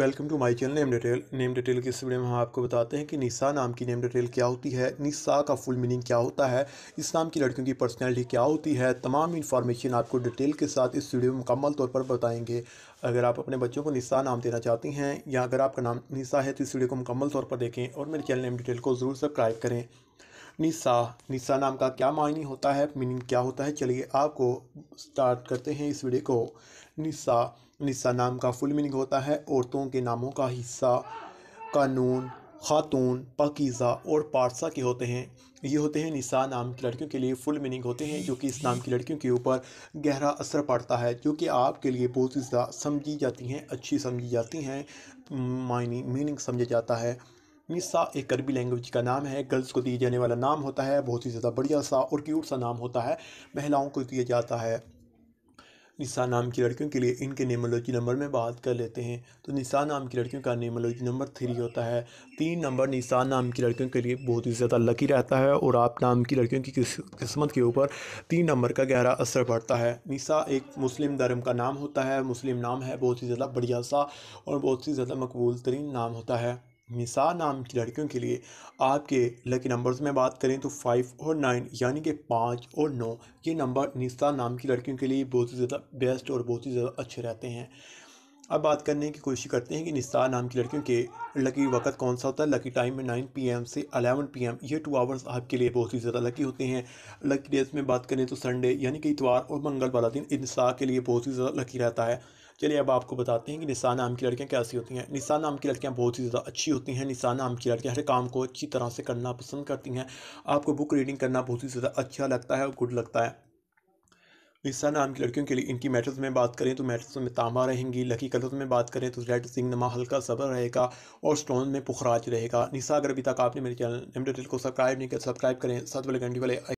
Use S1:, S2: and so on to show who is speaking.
S1: welcome to my channel name detail name detail की इस video में हम आपको बताते हैं कि निसा नाम की नेम डिटेल क्या होती है निसा का फुल मीनिंग क्या होता है इस नाम की लड़कियों की पर्सनैलिटी क्या होती है तमाम इन्फॉर्मेशन आपको डिटेल के साथ इस वीडियो में मुकम्मल तौर पर बताएंगे अगर आप अपने बच्चों को निसा नाम देना चाहती हैं या अगर आपका नाम निसा है तो इस वीडियो को मुकम्मल तौर पर देखें और मेरे चैनल नेम डिटेल को ज़रूर सब्सक्राइब करें निसा निसा नाम का क्या मायने होता है मीनिंग क्या होता है चलिए आपको स्टार्ट करते हैं इस वीडियो को निसा निसा नाम का फुल मीनिंग होता है औरतों के नामों का हिस्सा कानून खातून पकीज़ा और पारसा के होते हैं ये होते हैं निसा नाम की लड़कियों के लिए फुल मीनिंग होते हैं जो कि इस नाम की लड़कियों के ऊपर गहरा असर पड़ता है जो कि आपके लिए बहुत ही ज़्यादा समझी जाती हैं अच्छी समझी जाती हैं मायने मीनिंग समझा जाता है मिसा एक अरबी लैंग्वेज का नाम है गर्ल्स को दिए जाने वाला नाम होता है बहुत ही ज़्यादा बढ़िया सा और क्यूट सा नाम होता है महिलाओं को दिया जाता है निशा नाम की लड़कियों के लिए इनके नेमोलॉजी नंबर में बात कर लेते हैं तो निशा नाम की लड़कियों का नेमोलॉजी नंबर थ्री होता है तीन नंबर निशा नाम की लड़कियों के लिए बहुत ही ज़्यादा लकी रहता है और आप नाम की लड़कियों की किस्मत के ऊपर तीन नंबर का गहरा असर पड़ता है निसा एक मुस्लिम धर्म का नाम होता है मुस्लिम नाम है बहुत ही ज़्यादा बढ़िया सा और बहुत ही ज़्यादा मकबूल तरीन नाम होता है निसार नाम की लड़कियों के लिए आपके लकी नंबर्स में बात करें तो फाइव और नाइन यानी कि पाँच और नौ ये नंबर निसा नाम की लड़कियों के लिए बहुत ही ज़्यादा बेस्ट और बहुत ही ज़्यादा अच्छे रहते हैं अब बात करने की कोशिश करते हैं कि निस्ता नाम की लड़कियों के लकी वक्त कौन सा होता है लकी टाइम में नाइन पी एम से अलेवन पी एम ये टू आवर्स आपके लिए बहुत ही ज़्यादा लकी होते हैं लकी डेज में बात करें तो संडे यानी कि इतवार और मंगल वाला दिन इंसा के लिए बहुत ही ज़्यादा लकी रहता है चलिए अब आपको बताते हैं कि निशा नाम की लड़कियाँ कैसी होती हैं निशा नाम की लड़कियाँ बहुत ही ज़्यादा अच्छी होती हैं निशा नाम की लड़कियाँ हर काम को अच्छी तरह से करना पसंद करती हैं आपको बुक रीडिंग करना बहुत ही ज़्यादा अच्छा लगता है और गुड लगता है निशान नाम की लड़कियों के लिए इनकी मैटर्स में बात करें तो मैटर्स में तांबा रहेंगी लकी कलर्स में बात करें तो रेड सिंह नमा हल्का सबर रहेगा और स्टोन में पुखराज रहेगा निशा अगर अभी तक आपने मेरे चैनल को सब्सक्राइब नहीं किया सब्सक्राइब तो करें साथ वाले घंटी वाले